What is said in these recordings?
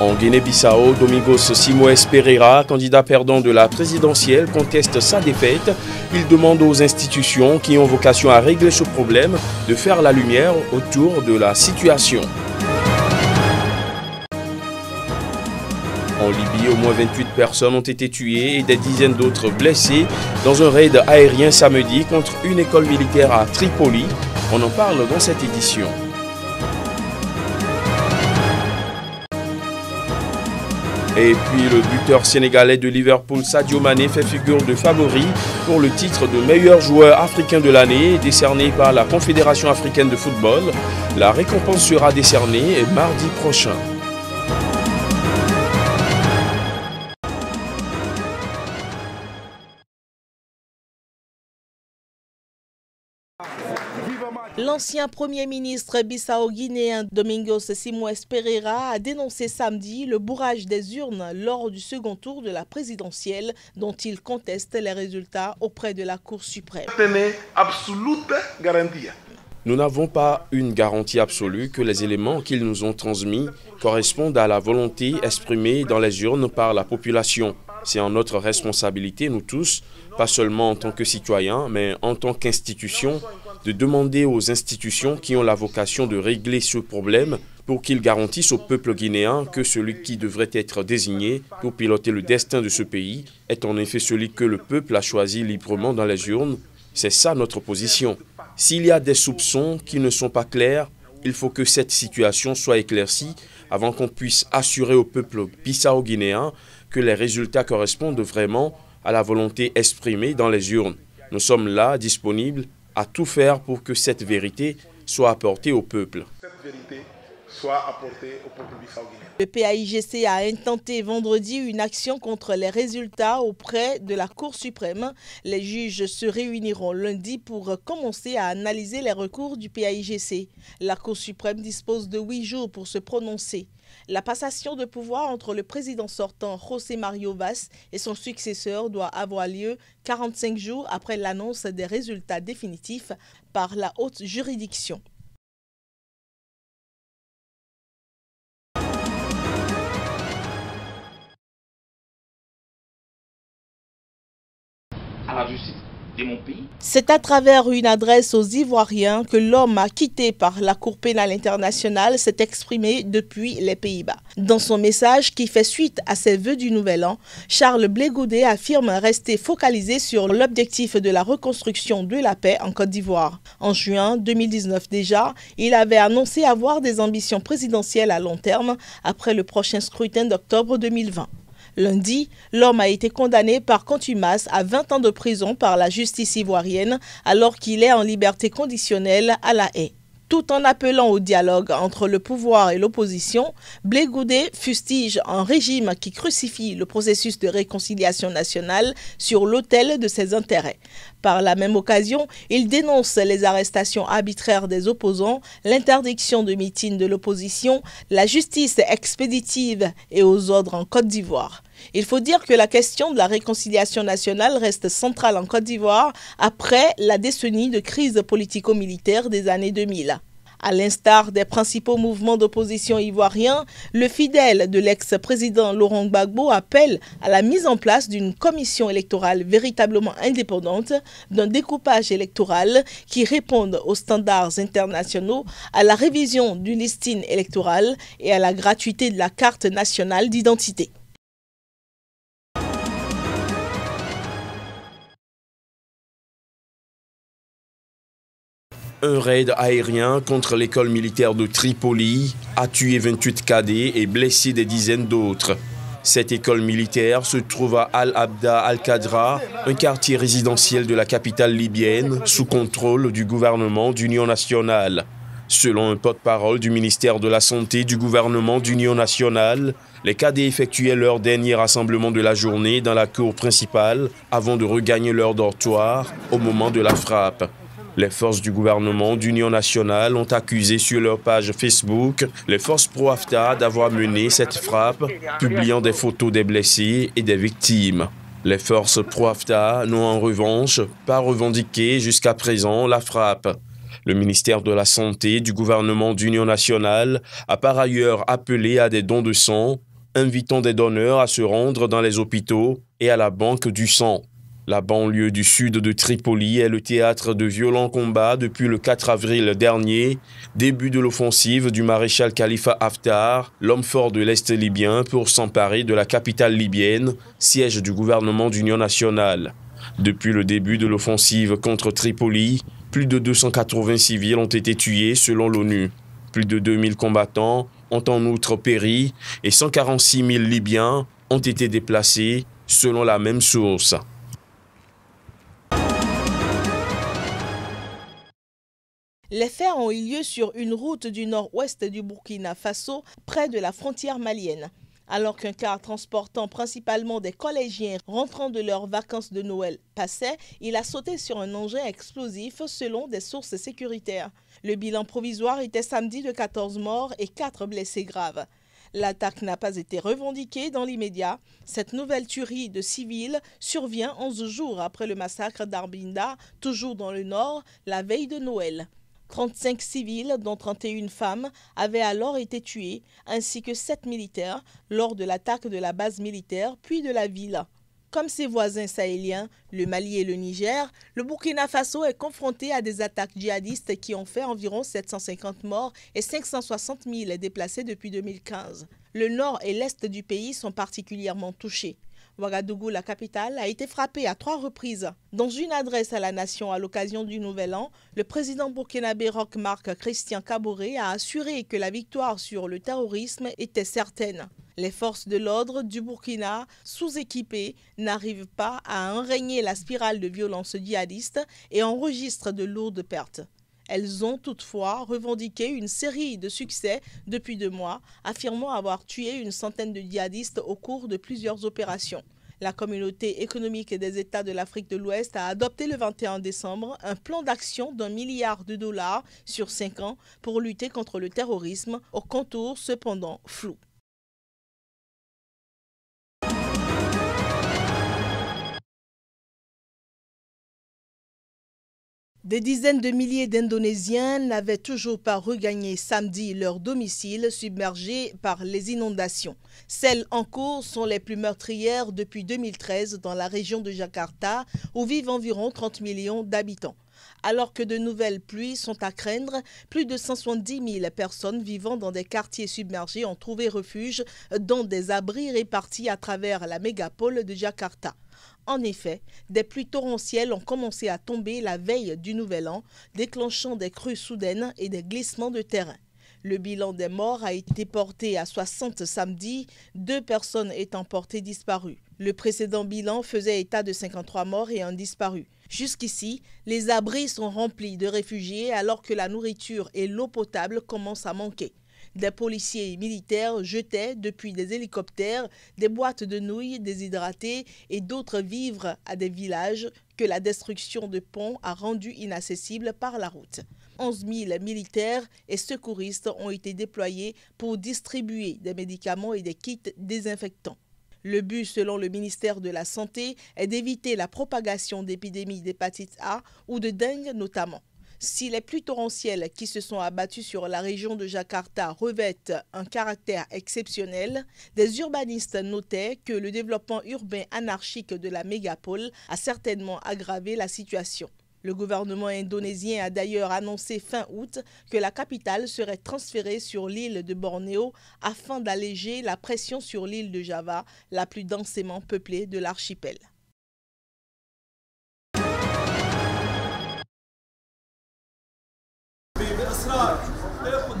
En Guinée-Bissau, Domingos Simoes Pereira, candidat perdant de la présidentielle, conteste sa défaite. Il demande aux institutions qui ont vocation à régler ce problème de faire la lumière autour de la situation. En Libye, au moins 28 personnes ont été tuées et des dizaines d'autres blessées dans un raid aérien samedi contre une école militaire à Tripoli. On en parle dans cette édition. Et puis le buteur sénégalais de Liverpool Sadio Mané fait figure de favori pour le titre de meilleur joueur africain de l'année décerné par la Confédération africaine de football. La récompense sera décernée mardi prochain. L'ancien Premier ministre bissau-guinéen Domingos Simões Pereira a dénoncé samedi le bourrage des urnes lors du second tour de la présidentielle dont il conteste les résultats auprès de la Cour suprême. Nous n'avons pas une garantie absolue que les éléments qu'ils nous ont transmis correspondent à la volonté exprimée dans les urnes par la population. C'est en notre responsabilité, nous tous, pas seulement en tant que citoyens, mais en tant qu'institution, de demander aux institutions qui ont la vocation de régler ce problème pour qu'ils garantissent au peuple guinéen que celui qui devrait être désigné pour piloter le destin de ce pays est en effet celui que le peuple a choisi librement dans les urnes. C'est ça notre position. S'il y a des soupçons qui ne sont pas clairs, il faut que cette situation soit éclaircie avant qu'on puisse assurer au peuple bissau-guinéen que les résultats correspondent vraiment à la volonté exprimée dans les urnes. Nous sommes là, disponibles à tout faire pour que cette vérité soit apportée au peuple. Le PAIGC a intenté vendredi une action contre les résultats auprès de la Cour suprême. Les juges se réuniront lundi pour commencer à analyser les recours du PAIGC. La Cour suprême dispose de huit jours pour se prononcer. La passation de pouvoir entre le président sortant José Mario Vaz et son successeur doit avoir lieu 45 jours après l'annonce des résultats définitifs par la haute juridiction. C'est à travers une adresse aux Ivoiriens que l'homme acquitté par la Cour pénale internationale s'est exprimé depuis les Pays-Bas. Dans son message qui fait suite à ses vœux du Nouvel An, Charles Blégoudet affirme rester focalisé sur l'objectif de la reconstruction de la paix en Côte d'Ivoire. En juin 2019 déjà, il avait annoncé avoir des ambitions présidentielles à long terme après le prochain scrutin d'octobre 2020. Lundi, l'homme a été condamné par contumace à 20 ans de prison par la justice ivoirienne alors qu'il est en liberté conditionnelle à la haie. Tout en appelant au dialogue entre le pouvoir et l'opposition, Blé Goudé fustige un régime qui crucifie le processus de réconciliation nationale sur l'autel de ses intérêts. Par la même occasion, il dénonce les arrestations arbitraires des opposants, l'interdiction de meetings de l'opposition, la justice expéditive et aux ordres en Côte d'Ivoire. Il faut dire que la question de la réconciliation nationale reste centrale en Côte d'Ivoire après la décennie de crise politico-militaire des années 2000. À l'instar des principaux mouvements d'opposition ivoiriens, le fidèle de l'ex-président Laurent Gbagbo appelle à la mise en place d'une commission électorale véritablement indépendante, d'un découpage électoral qui réponde aux standards internationaux, à la révision du listing électoral et à la gratuité de la carte nationale d'identité. un raid aérien contre l'école militaire de Tripoli a tué 28 cadets et blessé des dizaines d'autres. Cette école militaire se trouve à Al-Abda Al-Qadra, un quartier résidentiel de la capitale libyenne sous contrôle du gouvernement d'Union nationale. Selon un porte-parole du ministère de la Santé du gouvernement d'Union nationale, les cadets effectuaient leur dernier rassemblement de la journée dans la cour principale avant de regagner leur dortoir au moment de la frappe. Les forces du gouvernement d'Union nationale ont accusé sur leur page Facebook les forces pro-AFTA d'avoir mené cette frappe, publiant des photos des blessés et des victimes. Les forces pro-AFTA n'ont en revanche pas revendiqué jusqu'à présent la frappe. Le ministère de la Santé du gouvernement d'Union nationale a par ailleurs appelé à des dons de sang, invitant des donneurs à se rendre dans les hôpitaux et à la banque du sang. La banlieue du sud de Tripoli est le théâtre de violents combats depuis le 4 avril dernier, début de l'offensive du maréchal Khalifa Haftar, l'homme fort de l'Est libyen, pour s'emparer de la capitale libyenne, siège du gouvernement d'union nationale. Depuis le début de l'offensive contre Tripoli, plus de 280 civils ont été tués selon l'ONU. Plus de 2000 combattants ont en outre péri et 146 000 Libyens ont été déplacés selon la même source. Les faits ont eu lieu sur une route du nord-ouest du Burkina Faso, près de la frontière malienne. Alors qu'un car transportant principalement des collégiens rentrant de leurs vacances de Noël passait, il a sauté sur un engin explosif selon des sources sécuritaires. Le bilan provisoire était samedi de 14 morts et 4 blessés graves. L'attaque n'a pas été revendiquée dans l'immédiat. Cette nouvelle tuerie de civils survient 11 jours après le massacre d'Arbinda, toujours dans le nord, la veille de Noël. 35 civils, dont 31 femmes, avaient alors été tués, ainsi que 7 militaires, lors de l'attaque de la base militaire puis de la ville. Comme ses voisins sahéliens, le Mali et le Niger, le Burkina Faso est confronté à des attaques djihadistes qui ont fait environ 750 morts et 560 000 déplacés depuis 2015. Le nord et l'est du pays sont particulièrement touchés. Ouagadougou, la capitale, a été frappée à trois reprises. Dans une adresse à la nation à l'occasion du Nouvel An, le président burkinabé Roch Marc Christian Caboret a assuré que la victoire sur le terrorisme était certaine. Les forces de l'ordre du Burkina, sous-équipées, n'arrivent pas à enraigner la spirale de violence djihadiste et enregistrent de lourdes pertes. Elles ont toutefois revendiqué une série de succès depuis deux mois, affirmant avoir tué une centaine de djihadistes au cours de plusieurs opérations. La communauté économique des États de l'Afrique de l'Ouest a adopté le 21 décembre un plan d'action d'un milliard de dollars sur cinq ans pour lutter contre le terrorisme, aux contours cependant flou. Des dizaines de milliers d'Indonésiens n'avaient toujours pas regagné samedi leur domicile submergé par les inondations. Celles en cours sont les plus meurtrières depuis 2013 dans la région de Jakarta où vivent environ 30 millions d'habitants. Alors que de nouvelles pluies sont à craindre, plus de 170 000 personnes vivant dans des quartiers submergés ont trouvé refuge dans des abris répartis à travers la mégapole de Jakarta. En effet, des pluies torrentielles ont commencé à tomber la veille du Nouvel An, déclenchant des crues soudaines et des glissements de terrain. Le bilan des morts a été porté à 60 samedi, deux personnes étant portées disparues. Le précédent bilan faisait état de 53 morts et un disparu. Jusqu'ici, les abris sont remplis de réfugiés alors que la nourriture et l'eau potable commencent à manquer. Des policiers et militaires jetaient depuis des hélicoptères des boîtes de nouilles déshydratées et d'autres vivres à des villages que la destruction de ponts a rendus inaccessibles par la route. 11 000 militaires et secouristes ont été déployés pour distribuer des médicaments et des kits désinfectants. Le but, selon le ministère de la Santé, est d'éviter la propagation d'épidémies d'hépatite A ou de dengue notamment. Si les pluies torrentielles qui se sont abattues sur la région de Jakarta revêtent un caractère exceptionnel, des urbanistes notaient que le développement urbain anarchique de la mégapole a certainement aggravé la situation. Le gouvernement indonésien a d'ailleurs annoncé fin août que la capitale serait transférée sur l'île de Bornéo afin d'alléger la pression sur l'île de Java, la plus densément peuplée de l'archipel.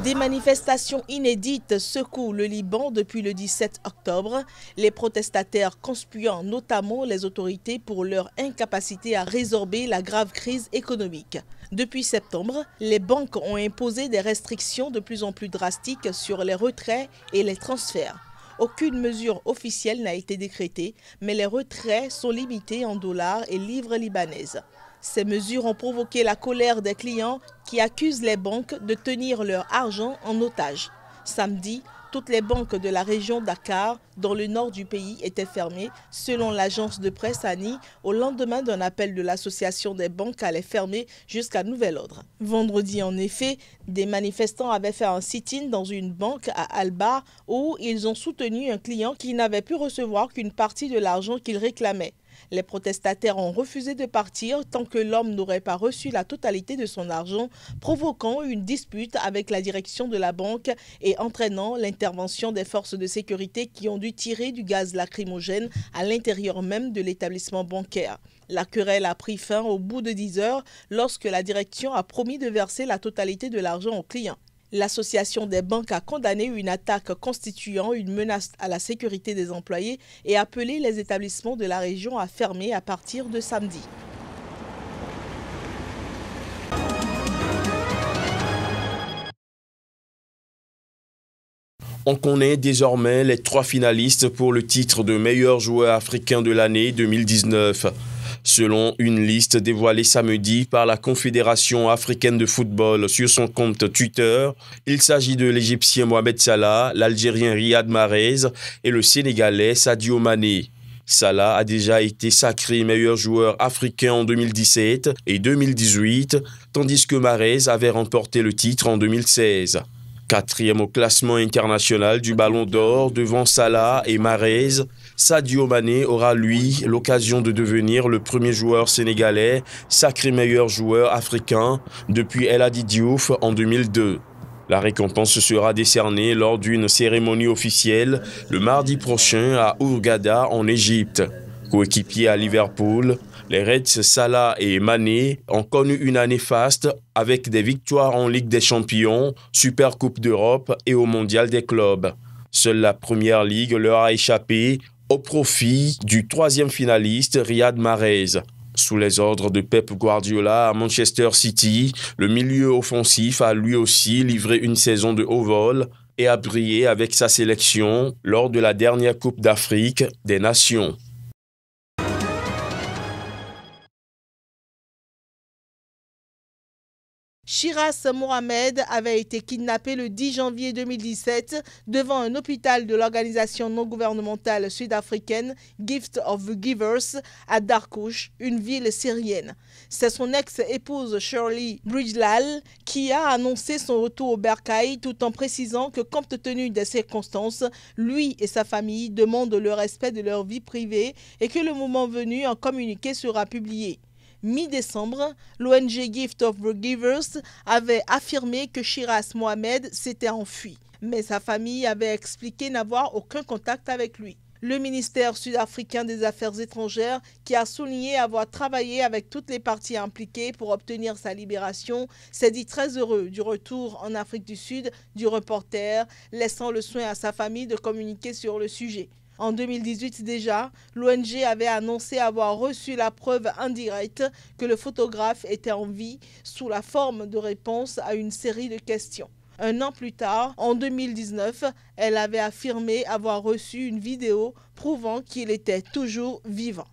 Des manifestations inédites secouent le Liban depuis le 17 octobre, les protestataires conspuant notamment les autorités pour leur incapacité à résorber la grave crise économique. Depuis septembre, les banques ont imposé des restrictions de plus en plus drastiques sur les retraits et les transferts. Aucune mesure officielle n'a été décrétée, mais les retraits sont limités en dollars et livres libanaises. Ces mesures ont provoqué la colère des clients qui accusent les banques de tenir leur argent en otage. Samedi, toutes les banques de la région Dakar, dans le nord du pays, étaient fermées, selon l'agence de presse Annie, au lendemain d'un appel de l'association des banques à les fermer jusqu'à nouvel ordre. Vendredi, en effet, des manifestants avaient fait un sit-in dans une banque à Alba où ils ont soutenu un client qui n'avait pu recevoir qu'une partie de l'argent qu'il réclamait. Les protestataires ont refusé de partir tant que l'homme n'aurait pas reçu la totalité de son argent, provoquant une dispute avec la direction de la banque et entraînant l'intervention des forces de sécurité qui ont dû tirer du gaz lacrymogène à l'intérieur même de l'établissement bancaire. La querelle a pris fin au bout de 10 heures lorsque la direction a promis de verser la totalité de l'argent aux clients. L'association des banques a condamné une attaque constituant une menace à la sécurité des employés et appelé les établissements de la région à fermer à partir de samedi. On connaît désormais les trois finalistes pour le titre de meilleur joueur africain de l'année 2019 selon une liste dévoilée samedi par la Confédération africaine de football sur son compte Twitter. Il s'agit de l'Égyptien Mohamed Salah, l'Algérien Riyad Mahrez et le Sénégalais Sadio Mané. Salah a déjà été sacré meilleur joueur africain en 2017 et 2018, tandis que Mahrez avait remporté le titre en 2016. Quatrième au classement international du Ballon d'Or devant Salah et Marez. Sadio Mané aura, lui, l'occasion de devenir le premier joueur sénégalais sacré meilleur joueur africain depuis El Diouf en 2002. La récompense sera décernée lors d'une cérémonie officielle le mardi prochain à Ourgada, en Égypte. Coéquipiers à Liverpool, les Reds Salah et Mané ont connu une année faste avec des victoires en Ligue des Champions, Super Coupe d'Europe et au Mondial des clubs. Seule la Première Ligue leur a échappé au profit du troisième finaliste Riyad Mahrez. Sous les ordres de Pep Guardiola à Manchester City, le milieu offensif a lui aussi livré une saison de haut vol et a brillé avec sa sélection lors de la dernière Coupe d'Afrique des Nations. Shiras Mohamed avait été kidnappé le 10 janvier 2017 devant un hôpital de l'organisation non gouvernementale sud-africaine Gift of the Givers à Darkouch, une ville syrienne. C'est son ex-épouse Shirley Bridgelal qui a annoncé son retour au Berkaï tout en précisant que compte tenu des circonstances, lui et sa famille demandent le respect de leur vie privée et que le moment venu, un communiqué sera publié. Mi-décembre, l'ONG Gift of Givers avait affirmé que Shiraz Mohamed s'était enfui, mais sa famille avait expliqué n'avoir aucun contact avec lui. Le ministère sud-africain des Affaires étrangères, qui a souligné avoir travaillé avec toutes les parties impliquées pour obtenir sa libération, s'est dit très heureux du retour en Afrique du Sud du reporter, laissant le soin à sa famille de communiquer sur le sujet. En 2018 déjà, l'ONG avait annoncé avoir reçu la preuve indirecte que le photographe était en vie sous la forme de réponse à une série de questions. Un an plus tard, en 2019, elle avait affirmé avoir reçu une vidéo prouvant qu'il était toujours vivant.